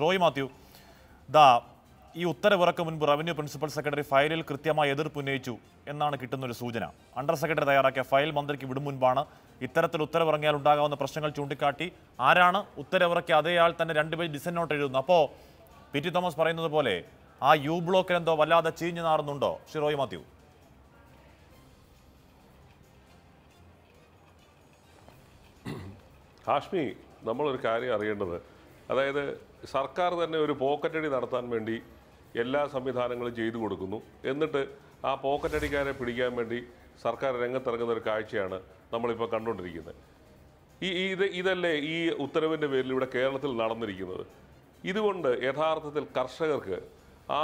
റോയ് മാത്യു ദാ ഈ ഉത്തരവിറക്കും മുൻപ് റവന്യൂ പ്രിൻസിപ്പൽ സെക്രട്ടറി ഫയലിൽ കൃത്യമായ എതിർപ്പ് ഉന്നയിച്ചു എന്നാണ് കിട്ടുന്ന ഒരു സൂചന അണ്ടർ സെക്രട്ടറി തയ്യാറാക്കിയ ഫയൽ മന്ത്രിക്ക് വിടും മുൻപാണ് ഇത്തരത്തിൽ ഉത്തരവിറങ്ങിയാൽ ഉണ്ടാകാവുന്ന പ്രശ്നങ്ങൾ ചൂണ്ടിക്കാട്ടി ആരാണ് ഉത്തരവിറക്കിയ അതേയാൾ തന്നെ രണ്ടു പേജ് ഡിസൻ നോട്ട് എഴുതുന്നു അപ്പോൾ പി ടി തോമസ് പറയുന്നത് പോലെ ആ യു ബ്ലോക്കിൽ എന്തോ വല്ലാതെ ചീഞ്ഞു നാറുന്നുണ്ടോ ശ്രീ റോയ് മാത്യു ഹാഷ്മി നമ്മളൊരു കാര്യം അറിയേണ്ടത് അതായത് സർക്കാർ തന്നെ ഒരു പോക്കറ്റടി നടത്താൻ വേണ്ടി എല്ലാ സംവിധാനങ്ങളും ചെയ്തു കൊടുക്കുന്നു എന്നിട്ട് ആ പോക്കറ്റടിക്കാരെ പിടിക്കാൻ വേണ്ടി സർക്കാർ രംഗത്തിറങ്ങുന്ന ഒരു കാഴ്ചയാണ് നമ്മളിപ്പോൾ കണ്ടുകൊണ്ടിരിക്കുന്നത് ഈ ഇത് ഇതല്ലേ ഈ ഉത്തരവിൻ്റെ പേരിൽ ഇവിടെ കേരളത്തിൽ നടന്നിരിക്കുന്നത് ഇതുകൊണ്ട് യഥാർത്ഥത്തിൽ കർഷകർക്ക്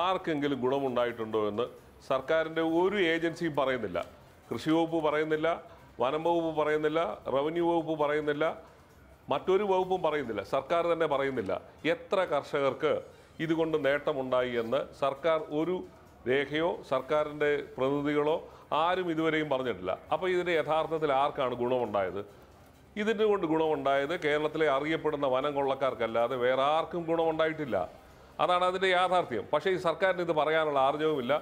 ആർക്കെങ്കിലും ഗുണമുണ്ടായിട്ടുണ്ടോ എന്ന് സർക്കാരിൻ്റെ ഒരു ഏജൻസിയും പറയുന്നില്ല കൃഷി വകുപ്പ് പറയുന്നില്ല വനം വകുപ്പ് പറയുന്നില്ല റവന്യൂ വകുപ്പ് പറയുന്നില്ല മറ്റൊരു വകുപ്പും പറയുന്നില്ല സർക്കാർ തന്നെ പറയുന്നില്ല എത്ര കർഷകർക്ക് ഇതുകൊണ്ട് നേട്ടമുണ്ടായി എന്ന് സർക്കാർ ഒരു രേഖയോ സർക്കാരിൻ്റെ പ്രതിനിധികളോ ആരും ഇതുവരെയും പറഞ്ഞിട്ടില്ല അപ്പോൾ ഇതിൻ്റെ യഥാർത്ഥത്തിൽ ആർക്കാണ് ഗുണമുണ്ടായത് ഇതിൻ്റെ കൊണ്ട് ഗുണമുണ്ടായത് കേരളത്തിലെ അറിയപ്പെടുന്ന വനം കൊള്ളക്കാർക്കല്ലാതെ വേറെ ആർക്കും ഗുണമുണ്ടായിട്ടില്ല അതാണ് അതിൻ്റെ യാഥാർത്ഥ്യം പക്ഷേ ഈ സർക്കാരിന് ഇത് പറയാനുള്ള ആർജവുമില്ല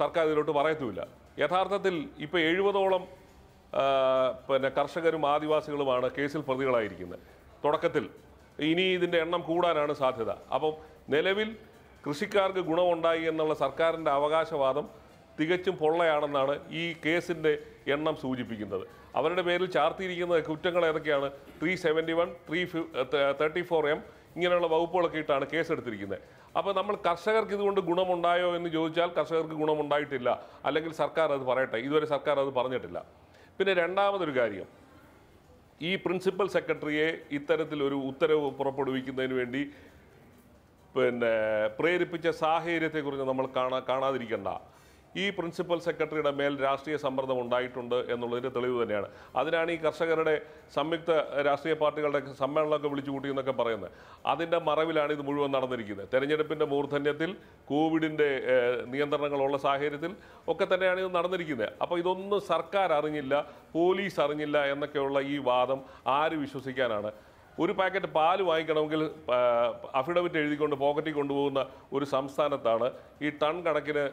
സർക്കാർ ഇതിലോട്ട് പറയത്തുമില്ല യഥാർത്ഥത്തിൽ ഇപ്പോൾ എഴുപതോളം പിന്നെ കർഷകരും ആദിവാസികളുമാണ് കേസിൽ പ്രതികളായിരിക്കുന്നത് തുടക്കത്തിൽ ഇനി ഇതിൻ്റെ എണ്ണം കൂടാനാണ് സാധ്യത അപ്പം നിലവിൽ കൃഷിക്കാർക്ക് ഗുണമുണ്ടായി എന്നുള്ള സർക്കാരിൻ്റെ അവകാശവാദം തികച്ചും പൊള്ളയാണെന്നാണ് ഈ കേസിൻ്റെ എണ്ണം സൂചിപ്പിക്കുന്നത് അവരുടെ പേരിൽ ചാർത്തിയിരിക്കുന്ന കുറ്റങ്ങൾ ഏതൊക്കെയാണ് three seventy one three thirty four M ഇങ്ങനെയുള്ള വകുപ്പുകളൊക്കെ ഇട്ടാണ് കേസെടുത്തിരിക്കുന്നത് അപ്പോൾ നമ്മൾ കർഷകർക്ക് ഇതുകൊണ്ട് ഗുണമുണ്ടായോ എന്ന് ചോദിച്ചാൽ കർഷകർക്ക് ഗുണമുണ്ടായിട്ടില്ല അല്ലെങ്കിൽ സർക്കാർ അത് പറയട്ടെ ഇതുവരെ സർക്കാർ അത് പറഞ്ഞിട്ടില്ല പിന്നെ രണ്ടാമതൊരു കാര്യം ഈ പ്രിൻസിപ്പൽ സെക്രട്ടറിയെ ഇത്തരത്തിലൊരു ഉത്തരവ് പുറപ്പെടുവിക്കുന്നതിന് വേണ്ടി പിന്നെ പ്രേരിപ്പിച്ച സാഹചര്യത്തെക്കുറിച്ച് നമ്മൾ കാണാ കാണാതിരിക്കേണ്ട ഈ പ്രിൻസിപ്പൽ സെക്രട്ടറിയുടെ മേൽ രാഷ്ട്രീയ സമ്മർദ്ദം ഉണ്ടായിട്ടുണ്ട് എന്നുള്ളതിന് തെളിവ് തന്നെയാണ് അതിനാണ് ഈ കർഷകരുടെ സംയുക്ത രാഷ്ട്രീയ പാർട്ടികളുടെ സമ്മേളനമൊക്കെ വിളിച്ചു കൂട്ടിയെന്നൊക്കെ പറയുന്നത് അതിൻ്റെ മറവിലാണ് ഇത് മുഴുവൻ നടന്നിരിക്കുന്നത് തെരഞ്ഞെടുപ്പിൻ്റെ മൂർധന്യത്തിൽ കോവിഡിൻ്റെ നിയന്ത്രണങ്ങളുള്ള സാഹചര്യത്തിൽ ഒക്കെ തന്നെയാണ് ഇത് നടന്നിരിക്കുന്നത് അപ്പോൾ ഇതൊന്നും സർക്കാർ അറിഞ്ഞില്ല പോലീസ് അറിഞ്ഞില്ല എന്നൊക്കെയുള്ള ഈ വാദം ആര് വിശ്വസിക്കാനാണ് ഒരു പാക്കറ്റ് പാൽ വാങ്ങിക്കണമെങ്കിൽ അഫിഡവിറ്റ് എഴുതിക്കൊണ്ട് പോക്കറ്റിൽ കൊണ്ടുപോകുന്ന ഒരു സംസ്ഥാനത്താണ് ഈ ടൺ കണക്കിന്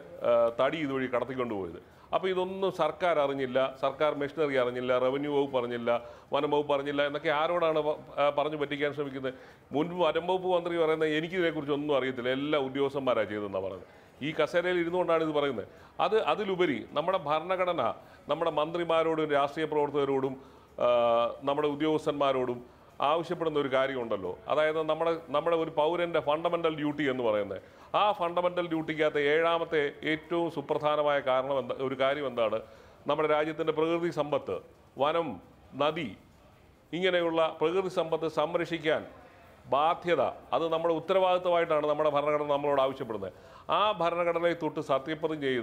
തടി ഇതുവഴി കടത്തിക്കൊണ്ടുപോയത് അപ്പോൾ ഇതൊന്നും സർക്കാർ അറിഞ്ഞില്ല സർക്കാർ മെഷീനറി അറിഞ്ഞില്ല റവന്യൂ വകുപ്പ് അറിഞ്ഞില്ല വനം വകുപ്പ് അറിഞ്ഞില്ല എന്നൊക്കെ ആരോടാണ് പറഞ്ഞു പറ്റിക്കാൻ ശ്രമിക്കുന്നത് മുൻപ് വനം വകുപ്പ് മന്ത്രി പറയുന്നത് എനിക്കിതിനെക്കുറിച്ച് ഒന്നും അറിയത്തില്ല എല്ലാ ഉദ്യോഗസ്ഥന്മാരാണ് ചെയ്തതെന്നാണ് പറയുന്നത് ഈ കസേരയിൽ ഇരുന്നുകൊണ്ടാണ് ഇത് പറയുന്നത് അത് അതിലുപരി നമ്മുടെ ഭരണഘടന നമ്മുടെ മന്ത്രിമാരോടും രാഷ്ട്രീയ പ്രവർത്തകരോടും നമ്മുടെ ഉദ്യോഗസ്ഥന്മാരോടും ആവശ്യപ്പെടുന്ന ഒരു കാര്യമുണ്ടല്ലോ അതായത് നമ്മുടെ നമ്മുടെ ഒരു പൗരൻ്റെ ഫണ്ടമെൻ്റൽ ഡ്യൂട്ടി എന്ന് പറയുന്നത് ആ ഫണ്ടമെൻ്റൽ ഡ്യൂട്ടിക്കകത്ത് ഏഴാമത്തെ ഏറ്റവും സുപ്രധാനമായ കാരണം എന്താ ഒരു കാര്യം എന്താണ് നമ്മുടെ രാജ്യത്തിൻ്റെ പ്രകൃതി സമ്പത്ത് വനം നദി ഇങ്ങനെയുള്ള പ്രകൃതി സമ്പത്ത് സംരക്ഷിക്കാൻ ബാധ്യത അത് നമ്മുടെ ഉത്തരവാദിത്വമായിട്ടാണ് നമ്മുടെ ഭരണഘടന നമ്മളോട് ആവശ്യപ്പെടുന്നത് ആ ഭരണഘടനയെ തൊട്ട് സത്യപ്രതിജ്ഞ ചെയ്ത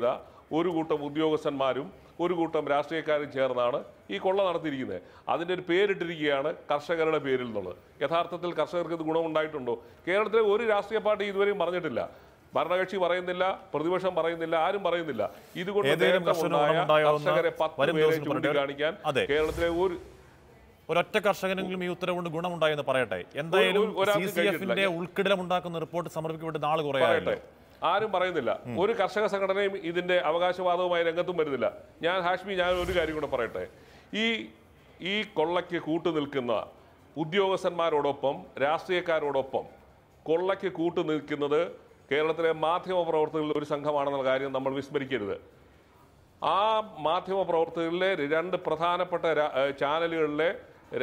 ഒരു കൂട്ടം ഉദ്യോഗസ്ഥന്മാരും ഒരു കൂട്ടം രാഷ്ട്രീയക്കാരും ചേർന്നാണ് ഈ കൊള്ള നടത്തിയിരിക്കുന്നത് അതിൻ്റെ ഒരു പേരിട്ടിരിക്കുകയാണ് കർഷകരുടെ പേരിൽ നിന്നുള്ളത് യഥാർത്ഥത്തിൽ കർഷകർക്ക് ഇത് ഗുണമുണ്ടായിട്ടുണ്ടോ കേരളത്തിലെ ഒരു രാഷ്ട്രീയ പാർട്ടി ഇതുവരെയും പറഞ്ഞിട്ടില്ല ഭരണകക്ഷി പറയുന്നില്ല പ്രതിപക്ഷം പറയുന്നില്ല ആരും പറയുന്നില്ല ഇതുകൊണ്ട് കർഷകരെ പത്ത് പേരെ ചൂണ്ടിക്കാണിക്കാൻ കേരളത്തിലെ ഒരു ഒരൊറ്റ കർഷകനെങ്കിലും ഈ ഉത്തരവുകൊണ്ട് ഗുണമുണ്ടായെന്ന് പറയട്ടെ എന്തായാലും ഉൾക്കിടലം ഉണ്ടാക്കുന്ന റിപ്പോർട്ട് സമർപ്പിക്കപ്പെട്ട് നാളെ കുറയാട്ടെ ആരും പറയുന്നില്ല ഒരു കർഷക സംഘടനയും ഇതിന്റെ അവകാശവാദവുമായി രംഗത്തും വരുന്നില്ല ഞാൻ ഹാഷ്മി ഞാൻ ഒരു കാര്യം കൂടെ പറയട്ടെ ഈ ഈ കൊള്ളയ്ക്ക് കൂട്ടു നിൽക്കുന്ന ഉദ്യോഗസ്ഥന്മാരോടൊപ്പം രാഷ്ട്രീയക്കാരോടൊപ്പം കൊള്ളയ്ക്ക് കൂട്ടു നിൽക്കുന്നത് കേരളത്തിലെ മാധ്യമ പ്രവർത്തകരിലെ ഒരു സംഘമാണെന്നുള്ള കാര്യം നമ്മൾ വിസ്മരിക്കരുത് ആ മാധ്യമ പ്രവർത്തകരിലെ രണ്ട് പ്രധാനപ്പെട്ട ചാനലുകളിലെ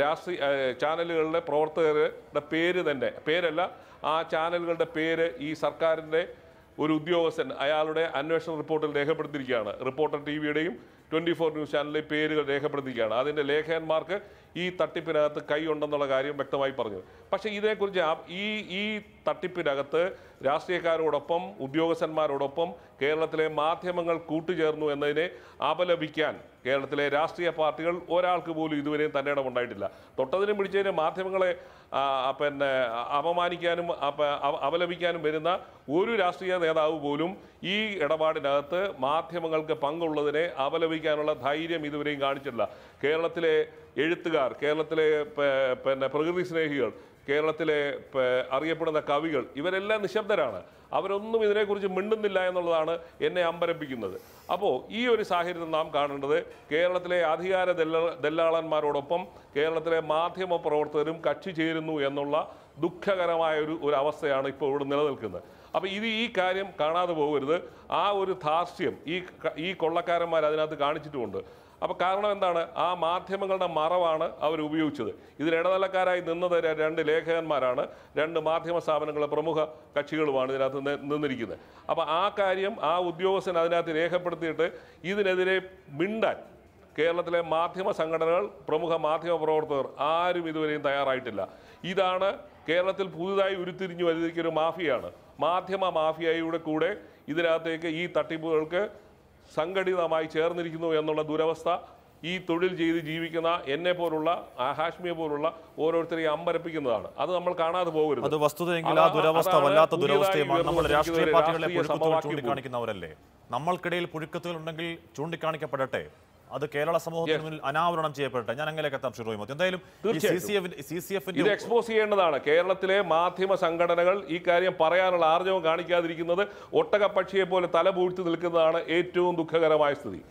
രാഷ്ട്രീയ ചാനലുകളിലെ പ്രവർത്തകരുടെ പേര് തന്നെ പേരല്ല ആ ചാനലുകളുടെ പേര് ഈ സർക്കാരിൻ്റെ ഒരു ഉദ്യോഗസ്ഥൻ അയാളുടെ അന്വേഷണ റിപ്പോർട്ടിൽ രേഖപ്പെടുത്തിയിരിക്കുകയാണ് റിപ്പോർട്ടർ ടി വിയുടെയും ട്വൻറ്റി ഫോർ ന്യൂസ് ചാനലിലെ പേരുകൾ രേഖപ്പെടുത്തിയിരിക്കുകയാണ് അതിൻ്റെ ലേഖകന്മാർക്ക് ഈ തട്ടിപ്പിനകത്ത് ഉണ്ടെന്നുള്ള കാര്യം വ്യക്തമായി പറഞ്ഞു പക്ഷേ ഇതേക്കുറിച്ച് ഈ ഈ തട്ടിപ്പിനകത്ത് രാഷ്ട്രീയക്കാരോടൊപ്പം ഉദ്യോഗസ്ഥന്മാരോടൊപ്പം കേരളത്തിലെ മാധ്യമങ്ങൾ കൂട്ടുചേർന്നു എന്നതിനെ അപലപിക്കാൻ കേരളത്തിലെ രാഷ്ട്രീയ പാർട്ടികൾ ഒരാൾക്ക് പോലും ഇതുവരെയും തന്നെ ഇടം ഉണ്ടായിട്ടില്ല തൊട്ടതിനും പിടിച്ചതിന് മാധ്യമങ്ങളെ പിന്നെ അപമാനിക്കാനും അപലപിക്കാനും വരുന്ന ഒരു രാഷ്ട്രീയ നേതാവ് പോലും ഈ ഇടപാടിനകത്ത് മാധ്യമങ്ങൾക്ക് പങ്കുള്ളതിനെ അപലപിക്കാനുള്ള ധൈര്യം ഇതുവരെയും കാണിച്ചിട്ടില്ല കേരളത്തിലെ എഴുത്തുകാർ കേരളത്തിലെ പിന്നെ പ്രകൃതി സ്നേഹികൾ കേരളത്തിലെ അറിയപ്പെടുന്ന കവികൾ ഇവരെല്ലാം നിശബ്ദരാണ് അവരൊന്നും ഇതിനെക്കുറിച്ച് മിണ്ടുന്നില്ല എന്നുള്ളതാണ് എന്നെ അമ്പരപ്പിക്കുന്നത് അപ്പോൾ ഈ ഒരു സാഹചര്യം നാം കാണേണ്ടത് കേരളത്തിലെ അധികാര ദല്ലാളന്മാരോടൊപ്പം കേരളത്തിലെ മാധ്യമ പ്രവർത്തകരും കക്ഷി ചേരുന്നു എന്നുള്ള ദുഃഖകരമായ ഒരു ഒരു അവസ്ഥയാണ് ഇപ്പോൾ ഇവിടെ നിലനിൽക്കുന്നത് അപ്പോൾ ഇത് ഈ കാര്യം കാണാതെ പോകരുത് ആ ഒരു ധാർഷ്ട്യം ഈ ഈ കൊള്ളക്കാരന്മാർ അതിനകത്ത് കാണിച്ചിട്ടുമുണ്ട് അപ്പോൾ കാരണം എന്താണ് ആ മാധ്യമങ്ങളുടെ മറവാണ് അവർ ഉപയോഗിച്ചത് ഇതിൽ ഇടനിലക്കാരായി നിന്നത് രണ്ട് ലേഖകന്മാരാണ് രണ്ട് മാധ്യമ സ്ഥാപനങ്ങളെ പ്രമുഖ കക്ഷികളുമാണ് ഇതിനകത്ത് നിന്നിരിക്കുന്നത് അപ്പോൾ ആ കാര്യം ആ ഉദ്യോഗസ്ഥൻ അതിനകത്ത് രേഖപ്പെടുത്തിയിട്ട് ഇതിനെതിരെ മിണ്ടാൻ കേരളത്തിലെ മാധ്യമ സംഘടനകൾ പ്രമുഖ മാധ്യമ പ്രവർത്തകർ ആരും ഇതുവരെയും തയ്യാറായിട്ടില്ല ഇതാണ് കേരളത്തിൽ പുതുതായി ഉരുത്തിരിഞ്ഞു വരുതിരിക്കുന്ന മാഫിയാണ് മാധ്യമ മാഫിയയുടെ കൂടെ ഇതിനകത്തേക്ക് ഈ തട്ടിപ്പുകൾക്ക് സംഘടിതമായി ചേർന്നിരിക്കുന്നു എന്നുള്ള ദുരവസ്ഥ ഈ തൊഴിൽ ചെയ്ത് ജീവിക്കുന്ന എന്നെ പോലുള്ള ഹാഷ്മിയെ പോലുള്ള ഓരോരുത്തരെയും അമ്പരപ്പിക്കുന്നതാണ് അത് നമ്മൾ കാണാതെ പോകരുത് അത് വസ്തുതയെങ്കിൽ ആ ദുരവസ്ഥ വല്ലാത്ത ദുരവസ്ഥയുമാണ് നമ്മൾ രാഷ്ട്രീയ പാർട്ടികളെ നമ്മൾക്കിടയിൽ പുഴുക്കത്തുകൾ ഉണ്ടെങ്കിൽ ചൂണ്ടിക്കാണിക്കപ്പെടട്ടെ അത് കേരള സമൂഹത്തിന് മുന്നിൽ അനാവരണം ചെയ്യപ്പെടട്ടെ ഞാൻ അങ്ങനെയൊക്കെ എത്താം ഷിറോയ് മോത്തി എന്തായാലും സി സി ഇത് എക്സ്പോസ് ചെയ്യേണ്ടതാണ് കേരളത്തിലെ മാധ്യമ സംഘടനകൾ ഈ കാര്യം പറയാനുള്ള ആർജവം കാണിക്കാതിരിക്കുന്നത് ഒട്ടകപ്പക്ഷിയെ പോലെ തല പൂഴ്ത്തി നിൽക്കുന്നതാണ് ഏറ്റവും ദുഃഖകരമായ സ്ഥിതി